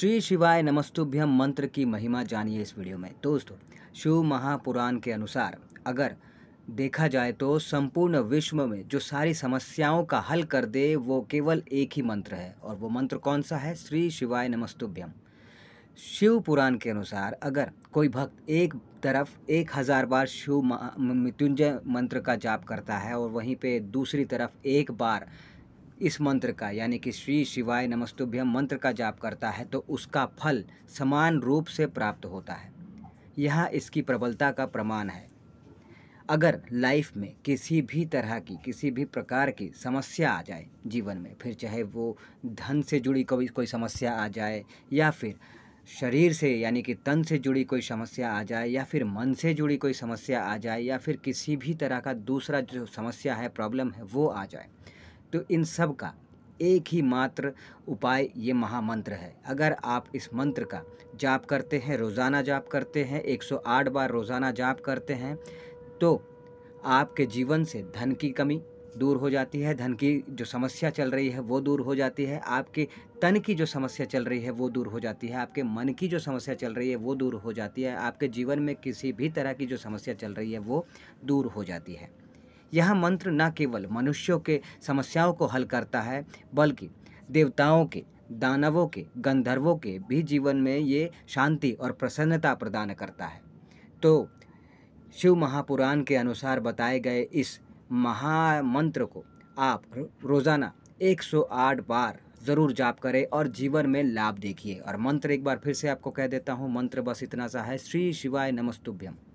श्री शिवाय नमस्तुभ्यम मंत्र की महिमा जानिए इस वीडियो में दोस्तों शिव महापुराण के अनुसार अगर देखा जाए तो संपूर्ण विश्व में जो सारी समस्याओं का हल कर दे वो केवल एक ही मंत्र है और वो मंत्र कौन सा है श्री शिवाय नमस्तुभ्यम शिव पुराण के अनुसार अगर कोई भक्त एक तरफ एक हज़ार बार शिव मृत्युंजय मंत्र का जाप करता है और वहीं पे दूसरी तरफ एक बार इस मंत्र का यानी कि श्री शिवाय नमस्तुभ्यम मंत्र का जाप करता है तो उसका फल समान रूप से प्राप्त होता है यह इसकी प्रबलता का प्रमाण है अगर लाइफ में किसी भी तरह की किसी भी प्रकार की समस्या आ जाए जीवन में फिर चाहे वो धन से जुड़ी कोई कोई समस्या आ जाए या फिर शरीर से यानी कि तन से जुड़ी कोई समस्या आ जाए या फिर मन से जुड़ी कोई समस्या आ जाए या फिर किसी भी तरह का दूसरा जो समस्या है प्रॉब्लम है वो आ जाए तो इन सब का एक ही मात्र उपाय ये महामंत्र है अगर आप इस मंत्र का जाप करते हैं रोज़ाना जाप करते हैं 108 बार रोज़ाना जाप करते हैं तो आपके जीवन से धन की कमी दूर हो जाती है धन की जो समस्या चल रही है वो दूर हो जाती है आपके तन की जो समस्या चल रही है वो दूर हो जाती है आपके मन की जो समस्या चल रही है वो दूर हो जाती है आपके जीवन में किसी भी तरह की जो समस्या चल रही है वो दूर हो जाती है यह मंत्र न केवल मनुष्यों के समस्याओं को हल करता है बल्कि देवताओं के दानवों के गंधर्वों के भी जीवन में ये शांति और प्रसन्नता प्रदान करता है तो शिव महापुराण के अनुसार बताए गए इस महामंत्र को आप रोज़ाना 108 बार ज़रूर जाप करें और जीवन में लाभ देखिए और मंत्र एक बार फिर से आपको कह देता हूँ मंत्र बस इतना सा है श्री शिवाय नमस्तुभ्यम